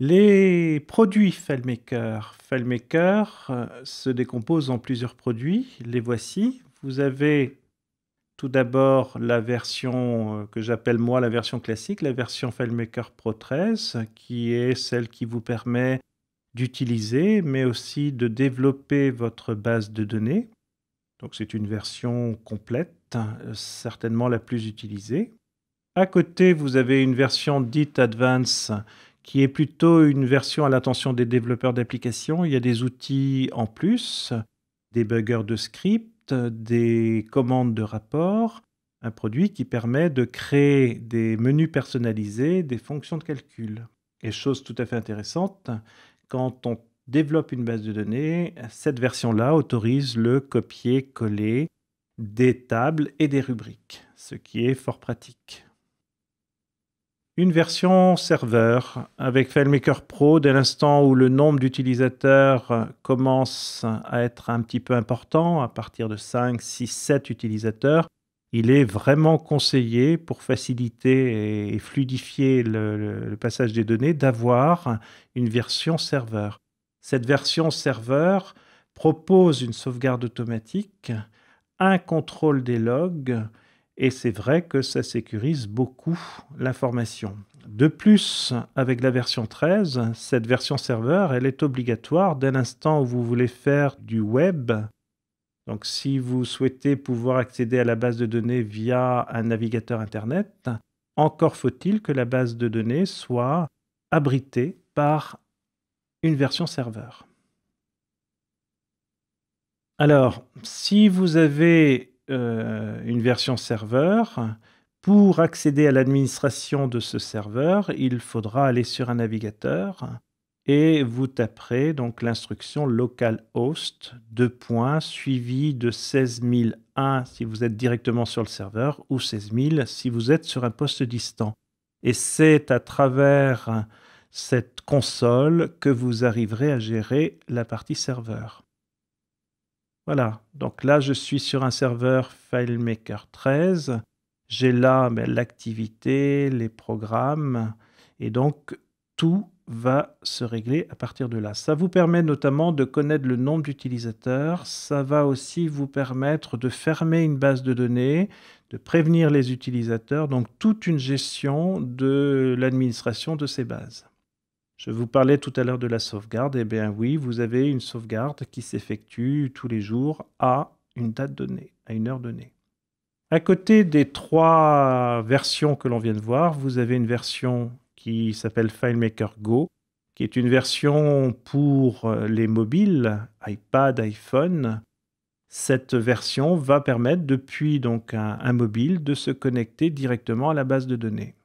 Les produits FileMaker. FileMaker euh, se décompose en plusieurs produits. Les voici. Vous avez tout d'abord la version euh, que j'appelle moi la version classique, la version FileMaker Pro 13, qui est celle qui vous permet d'utiliser, mais aussi de développer votre base de données. Donc c'est une version complète, euh, certainement la plus utilisée. À côté, vous avez une version dite Advanced qui est plutôt une version à l'attention des développeurs d'applications. Il y a des outils en plus, des buggers de script, des commandes de rapport, un produit qui permet de créer des menus personnalisés, des fonctions de calcul. Et chose tout à fait intéressante, quand on développe une base de données, cette version-là autorise le copier-coller des tables et des rubriques, ce qui est fort pratique une version serveur avec FileMaker Pro dès l'instant où le nombre d'utilisateurs commence à être un petit peu important, à partir de 5, 6, 7 utilisateurs, il est vraiment conseillé pour faciliter et fluidifier le, le passage des données d'avoir une version serveur. Cette version serveur propose une sauvegarde automatique, un contrôle des logs, et c'est vrai que ça sécurise beaucoup l'information. De plus, avec la version 13, cette version serveur, elle est obligatoire dès l'instant où vous voulez faire du web. Donc si vous souhaitez pouvoir accéder à la base de données via un navigateur Internet, encore faut-il que la base de données soit abritée par une version serveur. Alors, si vous avez euh, une version serveur. Pour accéder à l'administration de ce serveur, il faudra aller sur un navigateur et vous taperez donc l'instruction localhost, deux points, suivi de 16001 si vous êtes directement sur le serveur ou 16000 si vous êtes sur un poste distant. Et c'est à travers cette console que vous arriverez à gérer la partie serveur. Voilà, donc là je suis sur un serveur FileMaker 13. J'ai là ben, l'activité, les programmes, et donc tout va se régler à partir de là. Ça vous permet notamment de connaître le nombre d'utilisateurs, ça va aussi vous permettre de fermer une base de données, de prévenir les utilisateurs, donc toute une gestion de l'administration de ces bases. Je vous parlais tout à l'heure de la sauvegarde. Eh bien oui, vous avez une sauvegarde qui s'effectue tous les jours à une date donnée, à une heure donnée. À côté des trois versions que l'on vient de voir, vous avez une version qui s'appelle FileMaker Go, qui est une version pour euh, les mobiles, iPad, iPhone. Cette version va permettre depuis donc un mobile de se connecter directement à la base de données.